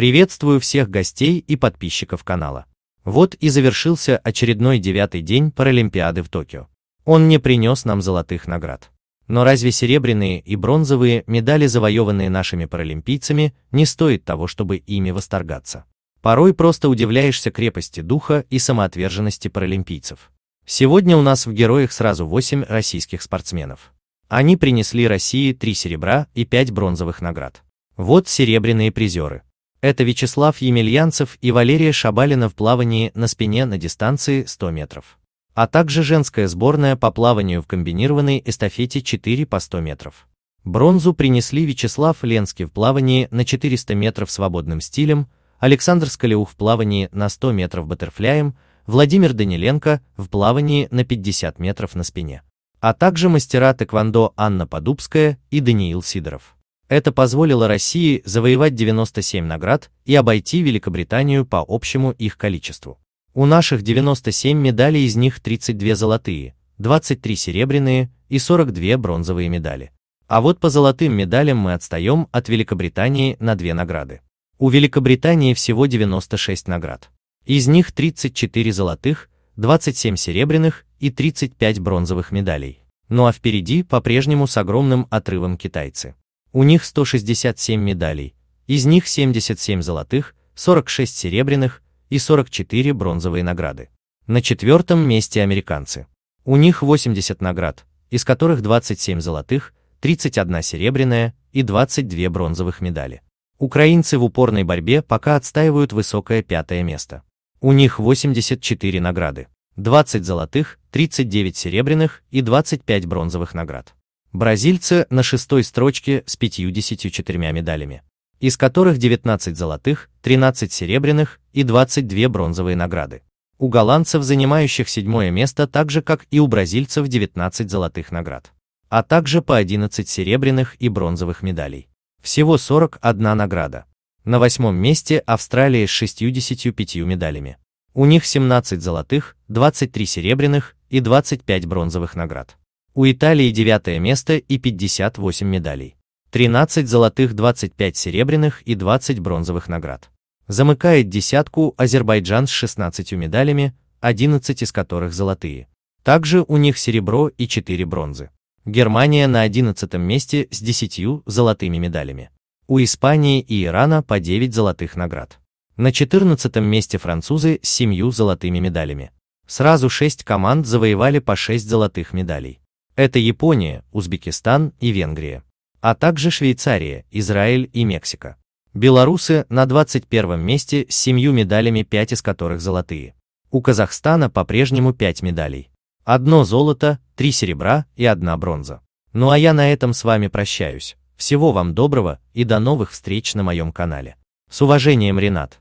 Приветствую всех гостей и подписчиков канала. Вот и завершился очередной девятый день Паралимпиады в Токио. Он не принес нам золотых наград. Но разве серебряные и бронзовые медали, завоеванные нашими паралимпийцами, не стоят того, чтобы ими восторгаться? Порой просто удивляешься крепости духа и самоотверженности паралимпийцев. Сегодня у нас в героях сразу 8 российских спортсменов. Они принесли России 3 серебра и 5 бронзовых наград. Вот серебряные призеры – это Вячеслав Емельянцев и Валерия Шабалина в плавании на спине на дистанции 100 метров. А также женская сборная по плаванию в комбинированной эстафете 4 по 100 метров. Бронзу принесли Вячеслав Ленский в плавании на 400 метров свободным стилем, Александр Скалеух в плавании на 100 метров баттерфляем, Владимир Даниленко в плавании на 50 метров на спине. А также мастера тэквондо Анна Подубская и Даниил Сидоров. Это позволило России завоевать 97 наград и обойти Великобританию по общему их количеству. У наших 97 медалей, из них 32 золотые, 23 серебряные и 42 бронзовые медали. А вот по золотым медалям мы отстаем от Великобритании на две награды. У Великобритании всего 96 наград. Из них 34 золотых, 27 серебряных и 35 бронзовых медалей. Ну а впереди по-прежнему с огромным отрывом китайцы. У них 167 медалей, из них 77 золотых, 46 серебряных и 44 бронзовые награды. На четвертом месте американцы. У них 80 наград, из которых 27 золотых, 31 серебряная и 22 бронзовых медали. Украинцы в упорной борьбе пока отстаивают высокое пятое место. У них 84 награды, 20 золотых, 39 серебряных и 25 бронзовых наград. Бразильцы на шестой строчке с 54 медалями, из которых 19 золотых, 13 серебряных и 22 бронзовые награды. У голландцев, занимающих седьмое место, так же как и у бразильцев 19 золотых наград, а также по 11 серебряных и бронзовых медалей. Всего 41 награда. На восьмом месте Австралия с 65 медалями. У них 17 золотых, 23 серебряных и 25 бронзовых наград. У Италии девятое место и 58 медалей. 13 золотых, 25 серебряных и 20 бронзовых наград. Замыкает десятку Азербайджан с 16 медалями, 11 из которых золотые. Также у них серебро и 4 бронзы. Германия на 11 месте с 10 золотыми медалями. У Испании и Ирана по 9 золотых наград. На 14 месте французы с 7 золотыми медалями. Сразу 6 команд завоевали по 6 золотых медалей. Это Япония, Узбекистан и Венгрия, а также Швейцария, Израиль и Мексика. Белорусы на 21 месте с семью медалями, 5 из которых золотые. У Казахстана по-прежнему 5 медалей. Одно золото, три серебра и одна бронза. Ну а я на этом с вами прощаюсь. Всего вам доброго и до новых встреч на моем канале. С уважением, Ренат.